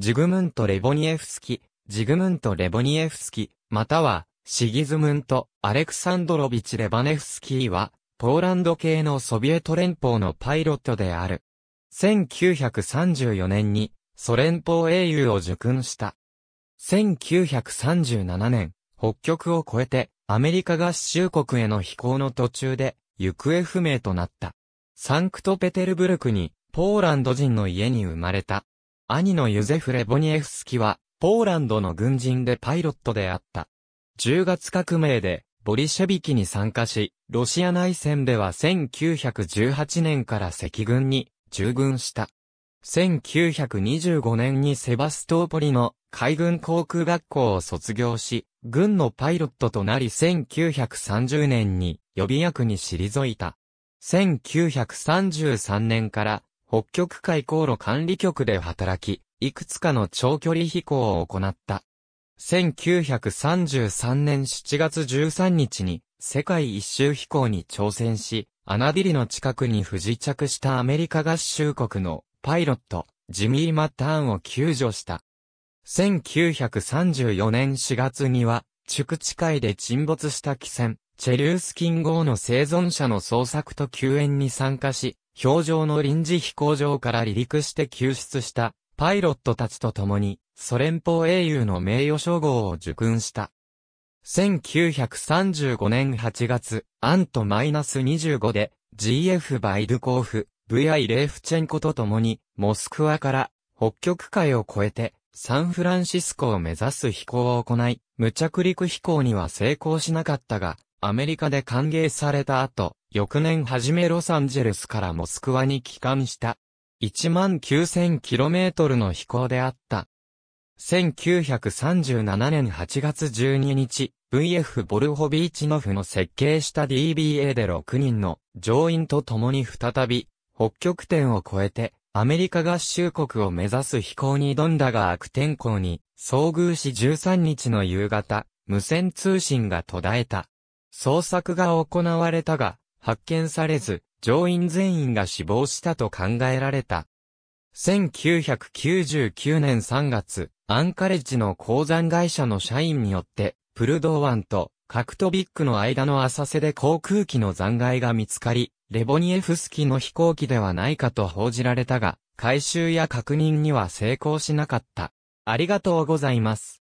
ジグムント・レボニエフスキ、ジグムント・レボニエフスキ、または、シギズムント・アレクサンドロビチ・レバネフスキーは、ポーランド系のソビエト連邦のパイロットである。1934年に、ソ連邦英雄を受勲した。1937年、北極を越えて、アメリカ合衆国への飛行の途中で、行方不明となった。サンクトペテルブルクに、ポーランド人の家に生まれた。兄のユゼフ・レボニエフスキは、ポーランドの軍人でパイロットであった。10月革命で、ボリシェビキに参加し、ロシア内戦では1918年から赤軍に従軍した。1925年にセバストーポリの海軍航空学校を卒業し、軍のパイロットとなり1930年に予備役に退いた。1933年から北極海航路管理局で働き、いくつかの長距離飛行を行った。1933年7月13日に世界一周飛行に挑戦し、アナディリの近くに不時着したアメリカ合衆国のパイロット、ジミー・マッターンを救助した。1934年4月には、築地海で沈没した汽船、チェリュースキン号の生存者の捜索と救援に参加し、氷上の臨時飛行場から離陸して救出したパイロットたちと共にソ連邦英雄の名誉称号を受勲した。1935年8月、アントマイナス25で GF バイドコーフ、VI レーフチェンコと共にモスクワから北極海を越えてサンフランシスコを目指す飛行を行い、無着陸飛行には成功しなかったが、アメリカで歓迎された後、翌年初めロサンゼルスからモスクワに帰還した。1 9 0 0 0トルの飛行であった。1937年8月12日、VF ボルホビーチノフの設計した DBA で6人の乗員と共に再び、北極点を越えて、アメリカ合衆国を目指す飛行に挑んだが悪天候に遭遇し13日の夕方、無線通信が途絶えた。捜索が行われたが、発見されず、乗員全員が死亡したと考えられた。1999年3月、アンカレッジの鉱山会社の社員によって、プルドー湾とカクトビックの間の浅瀬で航空機の残骸が見つかり、レボニエフスキの飛行機ではないかと報じられたが、回収や確認には成功しなかった。ありがとうございます。